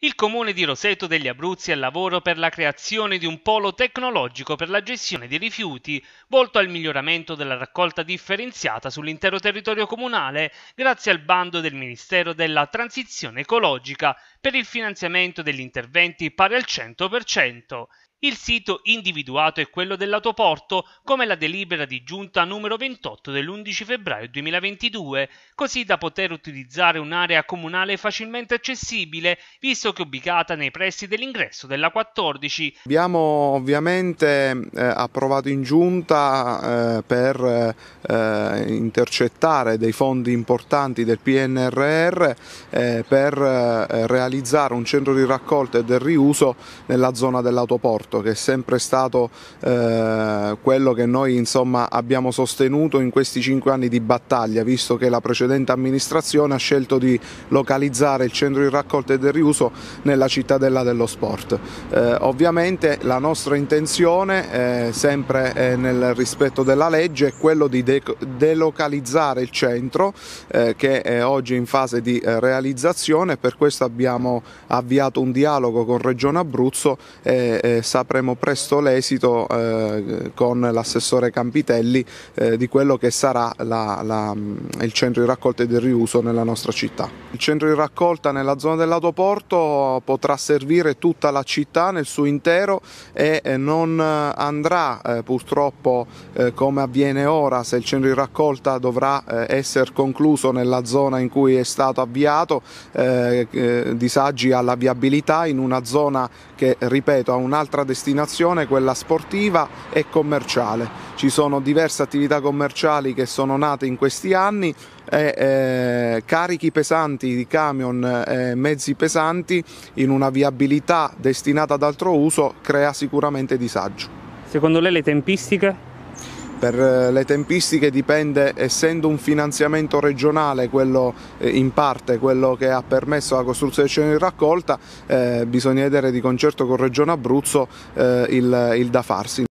Il comune di Roseto degli Abruzzi è al lavoro per la creazione di un polo tecnologico per la gestione dei rifiuti, volto al miglioramento della raccolta differenziata sull'intero territorio comunale, grazie al bando del Ministero della Transizione ecologica per il finanziamento degli interventi pari al 100%. Il sito individuato è quello dell'autoporto, come la delibera di giunta numero 28 dell'11 febbraio 2022, così da poter utilizzare un'area comunale facilmente accessibile, visto che è ubicata nei pressi dell'ingresso della 14. Abbiamo ovviamente eh, approvato in giunta eh, per eh, intercettare dei fondi importanti del PNRR eh, per eh, realizzare un centro di raccolta e del riuso nella zona dell'autoporto sport certo che è sempre stato eh, quello che noi insomma, abbiamo sostenuto in questi cinque anni di battaglia, visto che la precedente amministrazione ha scelto di localizzare il centro di raccolta e del riuso nella cittadella dello sport. Eh, ovviamente la nostra intenzione, eh, sempre eh, nel rispetto della legge, è quello di de delocalizzare il centro eh, che è oggi in fase di eh, realizzazione per questo abbiamo avviato un dialogo con Regione Abruzzo e eh, sapremo presto l'esito eh, con l'assessore Campitelli eh, di quello che sarà la, la, mm, il centro di raccolta e del riuso nella nostra città. Il centro di raccolta nella zona dell'autoporto potrà servire tutta la città nel suo intero e eh, non eh, andrà eh, purtroppo eh, come avviene ora se il centro di raccolta dovrà essere concluso nella zona in cui è stato avviato disagi alla viabilità in una zona che ripeto ha un'altra destinazione quella sportiva e commerciale. Ci sono diverse attività commerciali che sono nate in questi anni e eh, carichi pesanti di camion e eh, mezzi pesanti in una viabilità destinata ad altro uso crea sicuramente disagio. Secondo lei le tempistiche? Per eh, le tempistiche dipende, essendo un finanziamento regionale, quello eh, in parte, quello che ha permesso la costruzione di raccolta, eh, bisogna vedere di concerto con Regione Abruzzo eh, il, il da farsi.